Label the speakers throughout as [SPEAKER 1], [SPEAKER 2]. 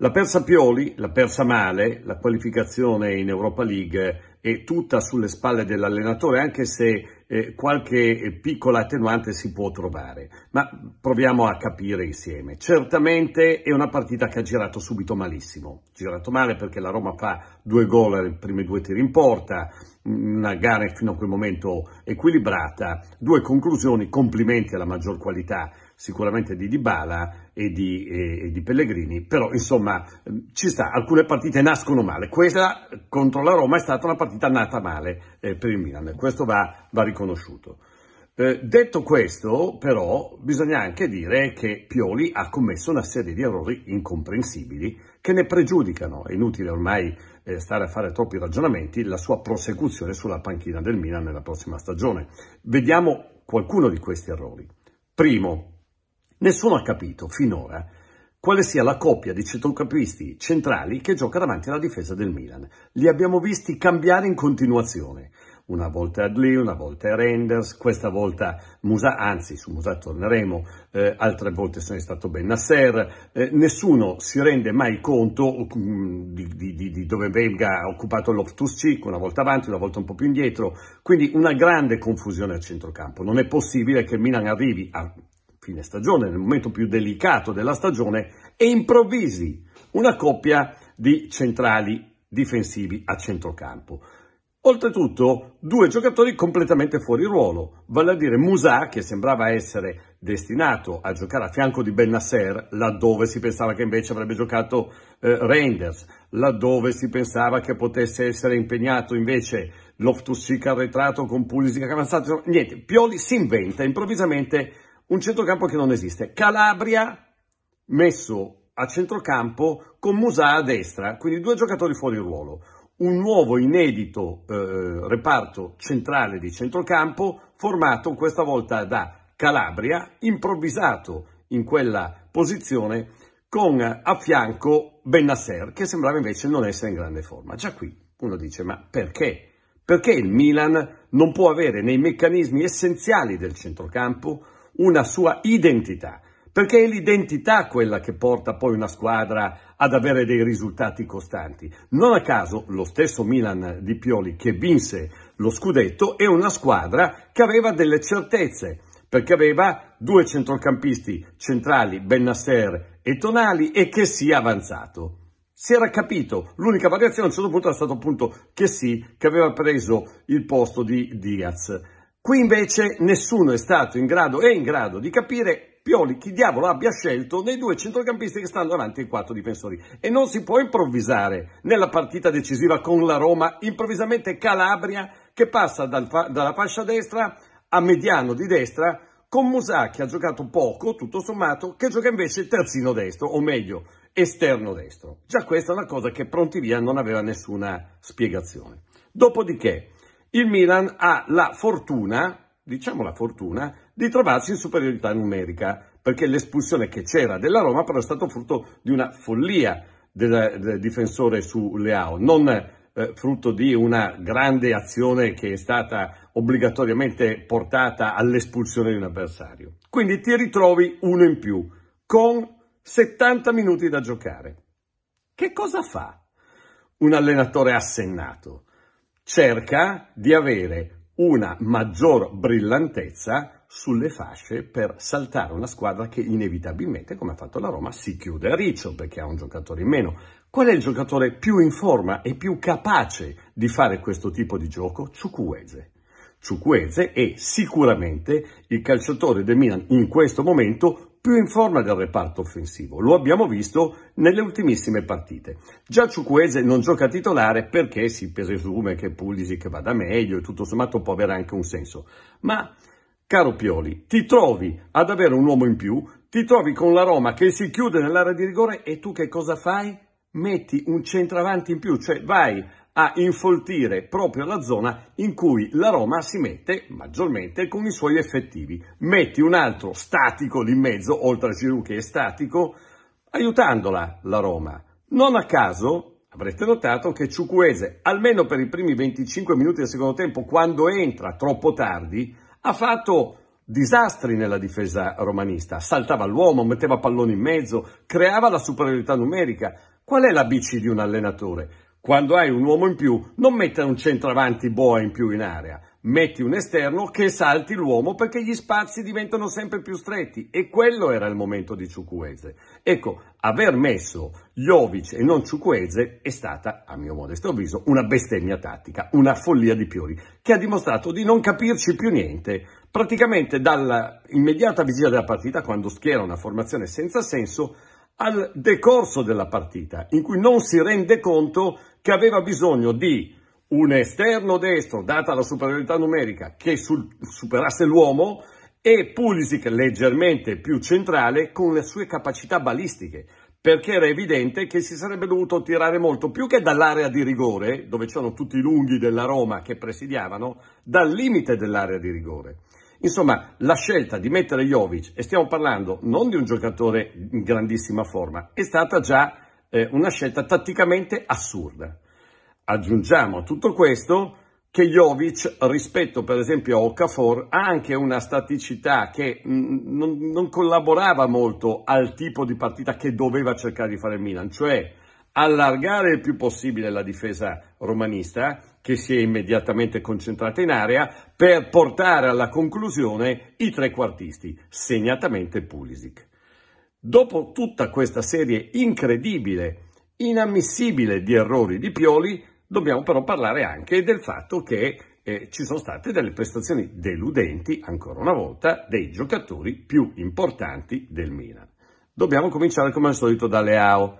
[SPEAKER 1] La persa Pioli, la persa male, la qualificazione in Europa League è tutta sulle spalle dell'allenatore, anche se eh, qualche piccola attenuante si può trovare. Ma proviamo a capire insieme. Certamente è una partita che ha girato subito malissimo. Girato male perché la Roma fa due gol ai primi due tiri in porta, una gara fino a quel momento equilibrata, due conclusioni, complimenti alla maggior qualità sicuramente di Dybala e di, e, eh, e di Pellegrini, però insomma ci sta, alcune partite nascono male, questa contro la Roma è stata una partita nata male eh, per il Milan, questo va, va riconosciuto. Eh, detto questo, però, bisogna anche dire che Pioli ha commesso una serie di errori incomprensibili che ne pregiudicano, è inutile ormai eh, stare a fare troppi ragionamenti, la sua prosecuzione sulla panchina del Milan nella prossima stagione. Vediamo qualcuno di questi errori. Primo, Nessuno ha capito finora quale sia la coppia di centrocampisti centrali che gioca davanti alla difesa del Milan. Li abbiamo visti cambiare in continuazione. Una volta Adli, una volta Renders, questa volta Musa, anzi su Musa torneremo, eh, altre volte sono stato Ben Nasser. Eh, nessuno si rende mai conto um, di, di, di, dove Belga ha occupato l'Optus Cic, una volta avanti, una volta un po' più indietro. Quindi una grande confusione al centrocampo. Non è possibile che Milan arrivi a fine stagione, nel momento più delicato della stagione, e improvvisi una coppia di centrali difensivi a centrocampo. Oltretutto, due giocatori completamente fuori ruolo, vale a dire Musà, che sembrava essere destinato a giocare a fianco di Bennasser, laddove si pensava che invece avrebbe giocato eh, Reinders, laddove si pensava che potesse essere impegnato invece Loftus-Cheek arretrato con Pulisic avanzato, niente, Pioli si inventa improvvisamente un centrocampo che non esiste. Calabria messo a centrocampo con Musà a destra, quindi due giocatori fuori ruolo. Un nuovo inedito eh, reparto centrale di centrocampo formato questa volta da Calabria, improvvisato in quella posizione con a fianco Bennasser che sembrava invece non essere in grande forma. Già qui uno dice ma perché? Perché il Milan non può avere nei meccanismi essenziali del centrocampo una sua identità, perché è l'identità quella che porta poi una squadra ad avere dei risultati costanti. Non a caso lo stesso Milan di Pioli che vinse lo scudetto è una squadra che aveva delle certezze, perché aveva due centrocampisti centrali, Bennasser e Tonali, e che si è avanzato. Si era capito, l'unica variazione a un certo punto è stato appunto che sì, che aveva preso il posto di Diaz. Qui invece nessuno è stato in grado, è in grado di capire Pioli chi diavolo abbia scelto nei due centrocampisti che stanno davanti ai quattro difensori. E non si può improvvisare nella partita decisiva con la Roma, improvvisamente Calabria che passa dal, dalla fascia destra a mediano di destra con Musà che ha giocato poco, tutto sommato, che gioca invece terzino destro, o meglio, esterno destro. Già questa è una cosa che pronti via non aveva nessuna spiegazione. Dopodiché, il Milan ha la fortuna, diciamo la fortuna, di trovarsi in superiorità numerica, perché l'espulsione che c'era della Roma però è stato frutto di una follia del, del difensore su Leao, non eh, frutto di una grande azione che è stata obbligatoriamente portata all'espulsione di un avversario. Quindi ti ritrovi uno in più, con 70 minuti da giocare. Che cosa fa un allenatore assennato? cerca di avere una maggior brillantezza sulle fasce per saltare una squadra che inevitabilmente, come ha fatto la Roma, si chiude a riccio perché ha un giocatore in meno. Qual è il giocatore più in forma e più capace di fare questo tipo di gioco? Ciucuese. Ciucuese è sicuramente il calciatore del Milan in questo momento più in forma del reparto offensivo. Lo abbiamo visto nelle ultimissime partite. Già Ciucuese non gioca titolare perché si presume che Pulisic vada meglio e tutto sommato può avere anche un senso. Ma, caro Pioli, ti trovi ad avere un uomo in più, ti trovi con la Roma che si chiude nell'area di rigore e tu che cosa fai? Metti un centravanti in più, cioè vai a infoltire proprio la zona in cui la Roma si mette maggiormente con i suoi effettivi. Metti un altro statico lì in mezzo, oltre a Giroud che è statico, aiutandola la Roma. Non a caso Avrete notato che Ciucuese, almeno per i primi 25 minuti del secondo tempo, quando entra troppo tardi, ha fatto disastri nella difesa romanista. Saltava l'uomo, metteva palloni in mezzo, creava la superiorità numerica. Qual è la bici di un allenatore? Quando hai un uomo in più, non mettere un centravanti boa in più in area, metti un esterno che salti l'uomo perché gli spazi diventano sempre più stretti e quello era il momento di Ciucuese. Ecco, aver messo Jovic e non Ciucuese è stata, a mio modesto avviso, una bestemmia tattica, una follia di Piori, che ha dimostrato di non capirci più niente. Praticamente dall'immediata vigilia della partita, quando schiera una formazione senza senso, al decorso della partita, in cui non si rende conto che aveva bisogno di un esterno destro, data la superiorità numerica, che sul, superasse l'uomo, e Pulisic leggermente più centrale con le sue capacità balistiche, perché era evidente che si sarebbe dovuto tirare molto più che dall'area di rigore, dove c'erano tutti i lunghi della Roma che presidiavano, dal limite dell'area di rigore. Insomma, la scelta di mettere Jovic, e stiamo parlando non di un giocatore in grandissima forma, è stata già eh, una scelta tatticamente assurda. Aggiungiamo a tutto questo che Jovic rispetto per esempio a Okafor ha anche una staticità che mh, mm, non, non, collaborava molto al tipo di partita che doveva cercare di fare il Milan, cioè allargare il più possibile la difesa romanista che si è immediatamente concentrata in area per portare alla conclusione i trequartisti, segnatamente Pulisic. Dopo tutta questa serie incredibile, inammissibile di errori di Pioli, dobbiamo però parlare anche del fatto che eh, ci sono state delle prestazioni deludenti, ancora una volta, dei giocatori più importanti del Milan. Dobbiamo cominciare come al solito da Leao.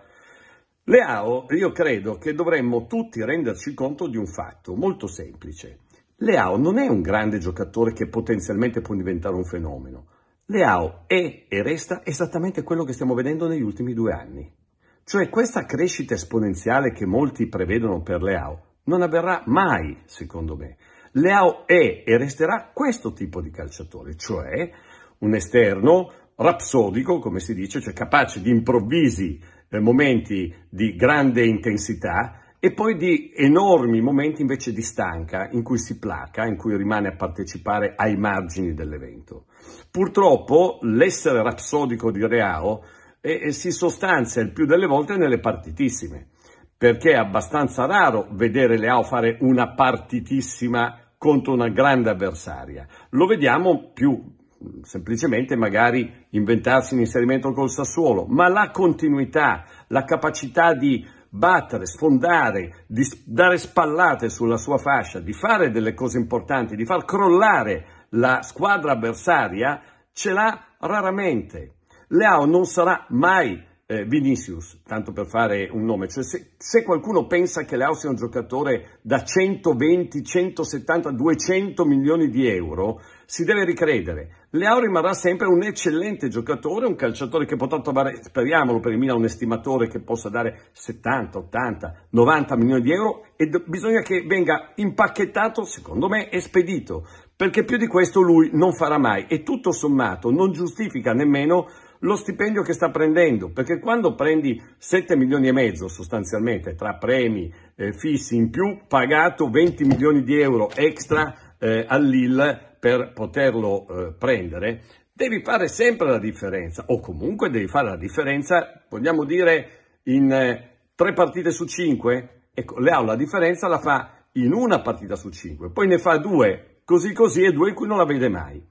[SPEAKER 1] Leao, io credo che dovremmo tutti renderci conto di un fatto molto semplice. Leao non è un grande giocatore che potenzialmente può diventare un fenomeno Leao è e resta esattamente quello che stiamo vedendo negli ultimi due anni. Cioè questa crescita esponenziale che molti prevedono per Leao non avverrà mai, secondo me. Leao è e resterà questo tipo di calciatore, cioè un esterno rapsodico, come si dice, cioè capace di improvvisi eh, momenti di grande intensità, e poi di enormi momenti invece di stanca in cui si placa, in cui rimane a partecipare ai margini dell'evento. Purtroppo l'essere rapsodico di Reao eh, eh, si sostanzia il più delle volte nelle partitissime, perché è abbastanza raro vedere Leao fare una partitissima contro una grande avversaria. Lo vediamo più semplicemente magari inventarsi un inserimento col Sassuolo, ma la continuità, la capacità di battere, sfondare, di dare spallate sulla sua fascia, di fare delle cose importanti, di far crollare la squadra avversaria, ce l'ha raramente. Leao non sarà mai eh, Vinicius, tanto per fare un nome, cioè se, se qualcuno pensa che Leao sia un giocatore da 120, 170, 200 milioni di euro, si deve ricredere. Leao rimarrà sempre un eccellente giocatore, un calciatore che potrà trovare, speriamolo per il Milan, un estimatore che possa dare 70, 80, 90 milioni di euro e bisogna che venga impacchettato, secondo me, e spedito, perché più di questo lui non farà mai e tutto sommato non giustifica nemmeno lo stipendio che sta prendendo, perché quando prendi 7 milioni e mezzo sostanzialmente tra premi eh, fissi in più, pagato 20 milioni di euro extra eh, all'IL, per poterlo eh, prendere, devi fare sempre la differenza, o comunque devi fare la differenza, vogliamo dire, in eh, tre partite su cinque? Ecco, Leao la differenza la fa in una partita su cinque, poi ne fa due, così così, e due in cui non la vede mai.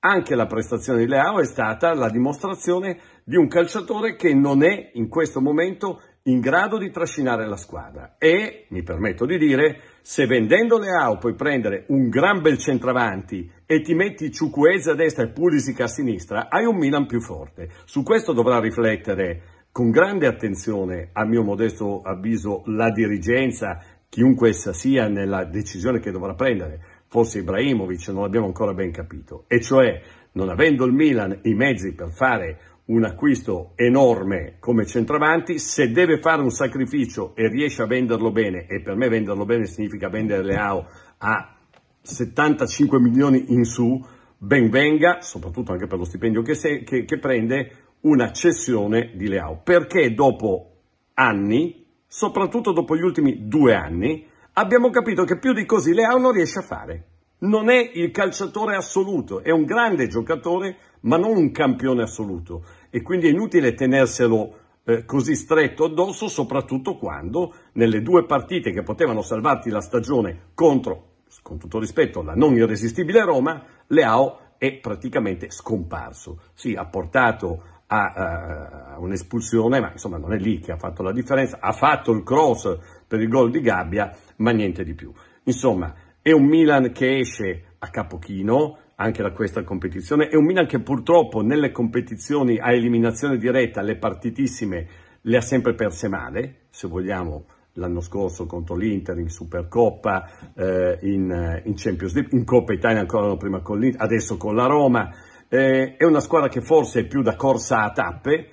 [SPEAKER 1] Anche la prestazione di Leao è stata la dimostrazione di un calciatore che non è in questo momento in grado di trascinare la squadra e, mi permetto di dire, se vendendo Leao puoi prendere un gran bel centravanti e ti metti Ciucuese a destra e Pulisic a sinistra, hai un Milan più forte. Su questo dovrà riflettere con grande attenzione, a mio modesto avviso, la dirigenza, chiunque essa sia, nella decisione che dovrà prendere. Forse Ibrahimovic, non l'abbiamo ancora ben capito. E cioè, non avendo il Milan i mezzi per fare un acquisto enorme come centravanti, se deve fare un sacrificio e riesce a venderlo bene, e per me venderlo bene significa vendere Leao a 75 milioni in su, ben venga, soprattutto anche per lo stipendio che, se, che, che prende, una cessione di Leao. Perché dopo anni, soprattutto dopo gli ultimi due anni, abbiamo capito che più di così Leao non riesce a fare non è il calciatore assoluto, è un grande giocatore ma non un campione assoluto e quindi è inutile tenerselo eh, così stretto addosso, soprattutto quando nelle due partite che potevano salvarti la stagione contro, con tutto rispetto, la non irresistibile Roma, Leao è praticamente scomparso. Sì, ha portato a, eh, a un'espulsione, ma insomma non è lì che ha fatto la differenza, ha fatto il cross per il gol di Gabbia, ma niente di più. Insomma, è un Milan che esce a capochino anche da questa competizione, è un Milan che purtroppo nelle competizioni a eliminazione diretta, le partitissime, le ha sempre perse male, se vogliamo l'anno scorso contro l'Inter in Supercoppa, eh, in, eh, in, Champions League, in Coppa Italia ancora no, prima con l'Inter, adesso con la Roma. Eh, è una squadra che forse è più da corsa a tappe,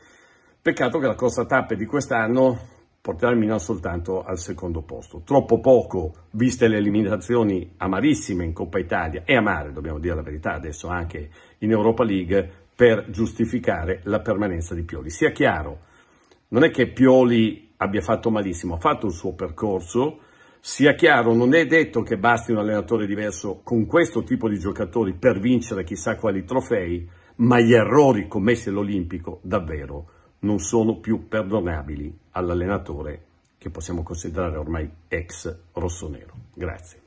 [SPEAKER 1] peccato che la corsa a tappe di quest'anno portarmi non soltanto al secondo posto. Troppo poco, viste le eliminazioni amarissime in Coppa Italia, e amare, dobbiamo dire la verità, adesso anche in Europa League, per giustificare la permanenza di Pioli. Sia chiaro, non è che Pioli abbia fatto malissimo, ha fatto il suo percorso, sia chiaro, non è detto che basti un allenatore diverso con questo tipo di giocatori per vincere chissà quali trofei, ma gli errori commessi all'Olimpico davvero non sono più perdonabili all'allenatore che possiamo considerare ormai ex rossonero. Grazie.